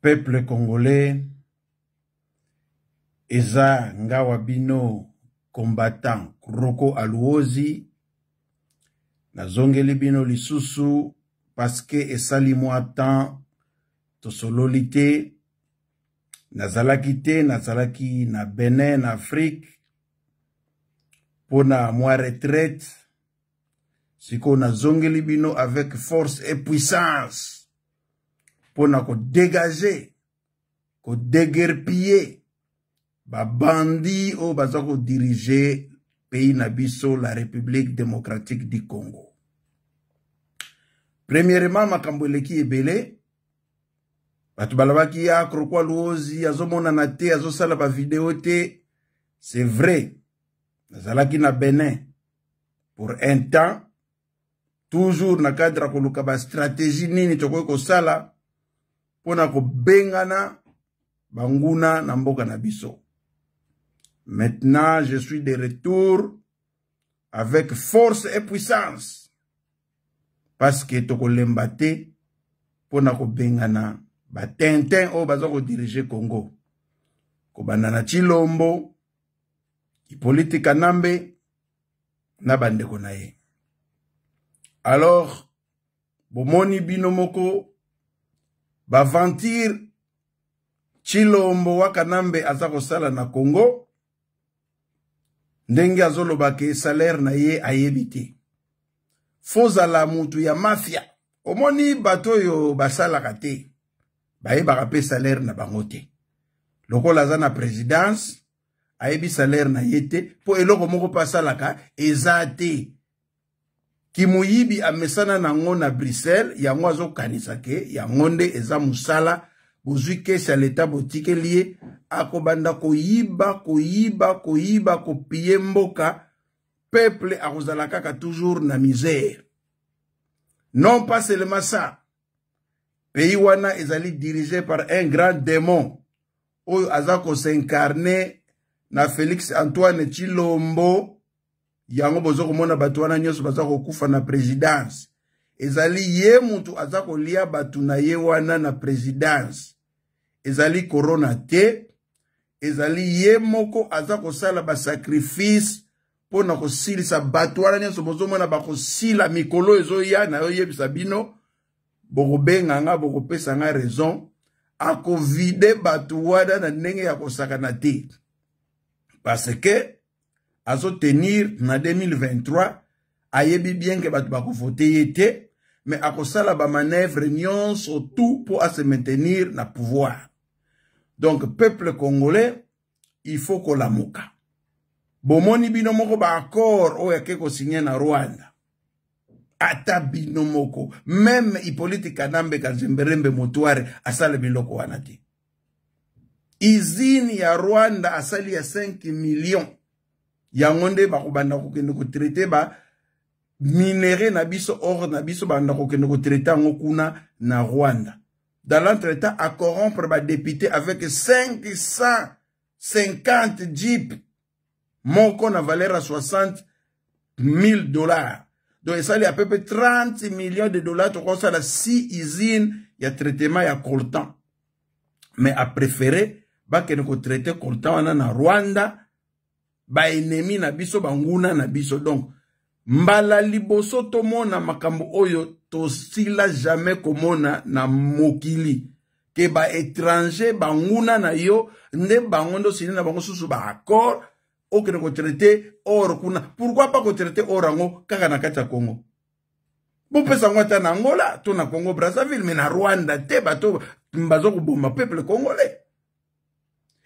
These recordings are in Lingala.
peuple congolais eza ngawa bino combattant roko aluozi nazongeli bino lisusu paske esali mwa temps tosololi te nazalaki te nazalaki na benin na afrique mpona mwa retraite sikoyo nazongeli bino avec force et puissance mpona kodegage kodegerpie babandi oyo baza kodirige pays na biso la république démocratique du congo premièrement makambo eleki ebele bato balobaki ya krokwa luozi azomonana te azosala bavideo te c'est vrai nazalaki na benin pour un temps toujours na cadre ya koluka bastratégie nini tokoki kosala mpona kobengana banguna na mboka na biso maintenant je suis de retour avec force et puissance parce que tokolemba te mpona kobengana batintin oyo baza kodirige congo kobanda na chilombo ipolitika nambe na bandeko na ye alors bomoni bino moko bavantire tshilombo wakanambe aza kosala na kongo ndenge azoloba ke salaire na ye ayebi te fozala mutu ya mafia omoni bato oyo basalaka te bayebaka mpe salaire na bango te lokola aza na présidence ayebi salaire na ye te mpo eloko moko mpe asalaka eza te ki moyibi amesana nango na bruxelles yango azokanisa ke yango nde eza mosala bozwi kesi ya leta botikeli ye akobanda koyiba koyiba koyiba kopie mboka peuple akozala kaka toujours na misère non pas seulement ça pays wana ezali dirige par un grand démon oyo aza kosincarne na félix antoine chilombo yango boza komona bato wana nyonso baza kokufa na presidence ezali ye mutu aza kolia bato na ye wana na presidence ezali korona te ezali ye moko aza kosala basakrifise mpo na kosilisa bato wana nyonso bozomona bakosila mikolo ezoya nayoyebisa bino bokobenga nga bokopesa nga raison akovide bato wana na ndenge ya kosakana te parce que azotenir na 2023 ayebi bien ke bato bakovote ye te me akosala bamanevre nyonso tu mpo ase maintenir na pouvoir donc peuple congolais il faut kolamuka bomoni bino moko baaccord oyo ake kosigne na rwanda ata bino moko meme hipolite kanambe kazemberembe motoire asala biloko wana te izini ya rwanda asali ya 5 millions yango nde bakobanda kokende kotraite ba minere na biso or na biso banda kokende kotraite yango kuna na rwanda dans l'entretemps à corrompre badepute avec 550 jeep moko na valeur ya 60 000 dollars donc esali à peu près 30 millions de dollars tokosala si usine ya traitement ya coltan mais a préféré bakende kotraite coltan wana na rwanda baennemi na biso banguna na biso donc mbala liboso tomona makambo oyo tosila jamais komona na mokili ke baétranger banguna na yo nde bango nde osine na bango susu baaccord okende kotraite or kuna pourkui mpa kotraite or yango kaka na kati ya congo bopesa yango ata na angola to na congo brazzaville me na rwanda te bato baza koboma peuple congolais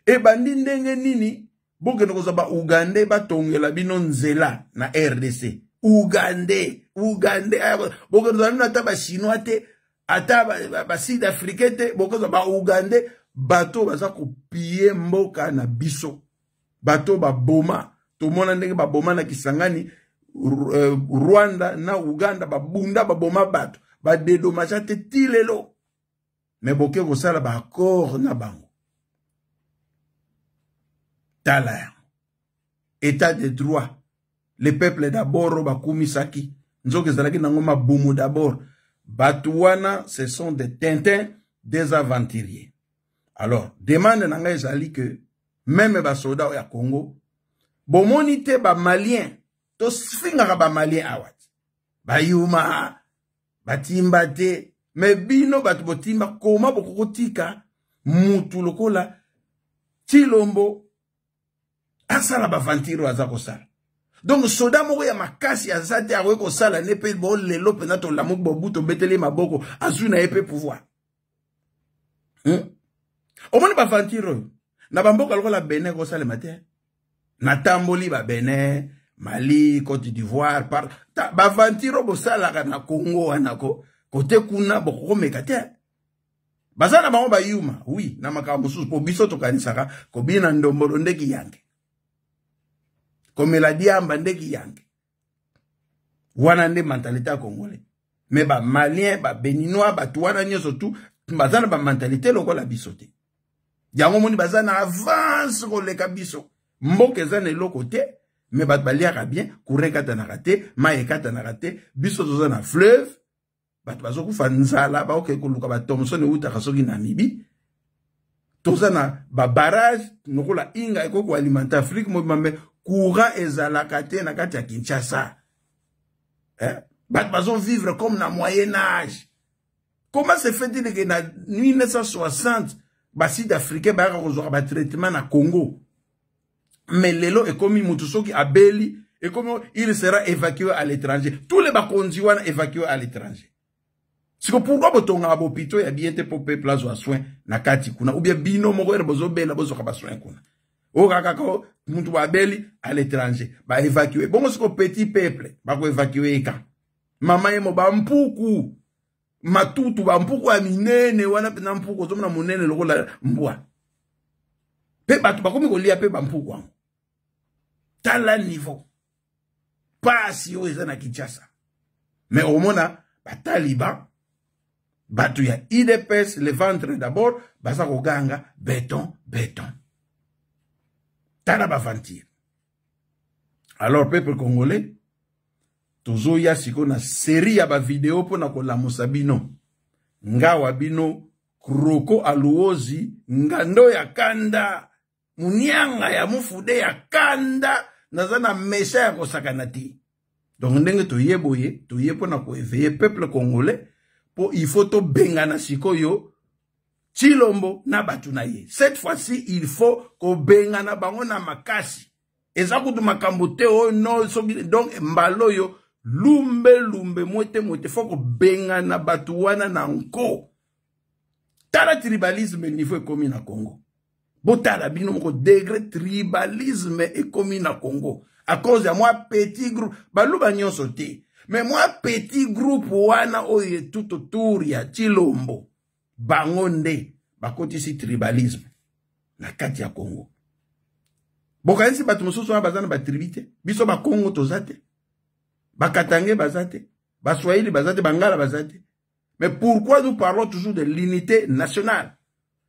ebandi ndenge nini bokende kozwa baugande batongela bino nzela na rdc ugande ugande bokende kozwa bino ata bachinois te ata basud africain te bokozwa baugande bato baza kopie mboka na biso bato baboma tomona ndenge baboma na kisangani eh, rwanda na uganda babunda baboma bato badedomaja te ti lelo me boke kosala baakord na bango tala état de droit le peuple d'abord oyo bakumisaki nzoki ezalaki nango mabumu d'abord bato wana ce sont des tintin des aventuriers alors demande na ngai ezali ke meme basoda oyo ya congo bomoni te bamalien tosingaka bamalien awa te bayuma batimba te me bino bato botimba koma bokokotika mutu lokola tilombo asala bavantire aza kosala donc soda moko ya makasi aza te akoki kosala ne mpe bolelo mpenza tolamuki bobu tobeteli maboko azwi na ye mpe pouvoir hmm? omoni bavantire oyo na bamboka lokola benin kosalema te natamboli babenin mali côte d'ivoire par bavantire oyo bosalaka na congo wana ko kote kuna bokokomeka te baza na bango bayuma wi na makambo mosusu po biso tokanisaka kobina ndombolo ndeki yange komela diamba ndeki yange wana nde mentalité ya congolais me bamalien babéninois bato wana nyonso tu baza na bamentalité lokola biso te yango moni baza na avance koleka biso mboka eza na eloko te me bato baliaka bien courant ekatanaka te mai ekatanaka te biso toza na fleuve bato bazokufa nzala baoke koluka batomson eutaka soki na mibi toza na babarage lokola inga ekoki koalimente afrike mobimame courant ezalaka te na kati ya kinshasa eh? bato bazovivre comme na moyen age comment se fait-il ke na 1960 baside africain bayaka kozwaka batraitement na congo mais lelo ekomi motu soki abeli ekomi il sera évacué à l'étranger tous les bakonzi wana évacué à l'étranger siko pourkui botongaka bopito ya bien te mpo peuple azwa soin na kati kuna ou bien bino moko ere bozobela bozwaka basoin kuna oyoka kaka mutu babeli à l'étranger baévacue bongo soko petit peuple bakoévacue eka mama ye mo bampuku matutu bampuku ya minene wana mpena mpuku ozomona monene lokola mbwa mpe bato bakomi kolia mpe bampuku yango tala niveau pasi oyo eza na kinshasa me omona bataliban bato ya idps le ventre d'abord baza koganga beton beton tala bavantire alors peuple congolais tozoya sikoyo na seri ya bavideo mpona kolamusa bino ngawa bino kroko aluozi ngando ya kanda munianga ya mufude ya kanda naza na mesa ya kosakana te donc ndenge toye boye toye mpona koeveye peuple congolais mpo ifo tobengana sikoyo chilombo na bato na ye cette fois-ci il faut kobengana bango na makasi eza kutu makambo te oyo no soki donc mbala oyo lumbelumbe mwetemwete fo kobengana bato wana na nko tala tribalisme niveau ekomi na congo botala bino moko degre tribalisme ekomi na congo à cause ya mwa petit groupe baluba nyonso te me mwa petit groupe wana oyo tout autour ya chilombo bango nde bakotisi tribalisme na kati ya congo bokanisi bato mosusu wana baza na batribi te biso bakongo toza te bakatange baza te baswahili baza te bangala baza te mais pourquoi nous parlons toujours de l'unité nationale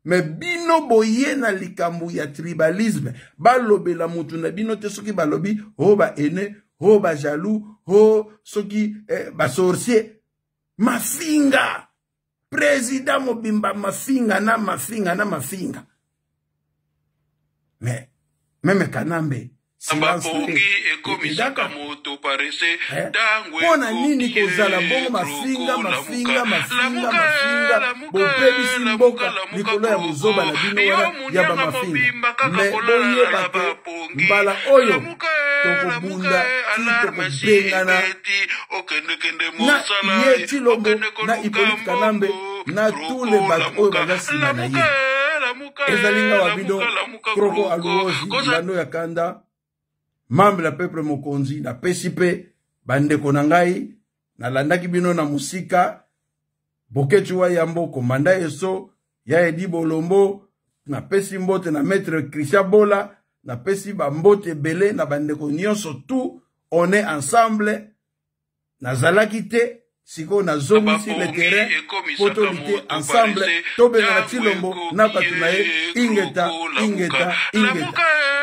me bino boye na likambo ya tribalisme balobela motu na bino te soki balobi o oh, baene o oh, bajalou o oh, soki eh, basorcier mafinga président mobimba mafinga na mafinga na mafinga me meme kanambe Eh, eh, eh, mpona nini kozala bongo mafinga mafinga mafinga mafinga bopebisi mboka likolo ya bozoba na bino wana ya bamafinga me boyeba te mbala oyo tokobunda ti tokobengana na ye ti lombo na ipolite kanambe na tous le bato oyo baza nsima na ye ezali ngawa bino kroko aluozi lando ya kanda membre ya peuple mokonzi napesi mpe bandeko na ngai nalandaki bino na mosika bokeciwa yambo komanda yeso ya edi bolombo napesi mbote na maître christian bola napesi bambote ebele na bandeko nyonso tu on est ensemble nazalaki te sikoyo nazongisi le terrain mpo tolite ensemble tobengana tilombo na bato na ye ingeta ingeta ingeta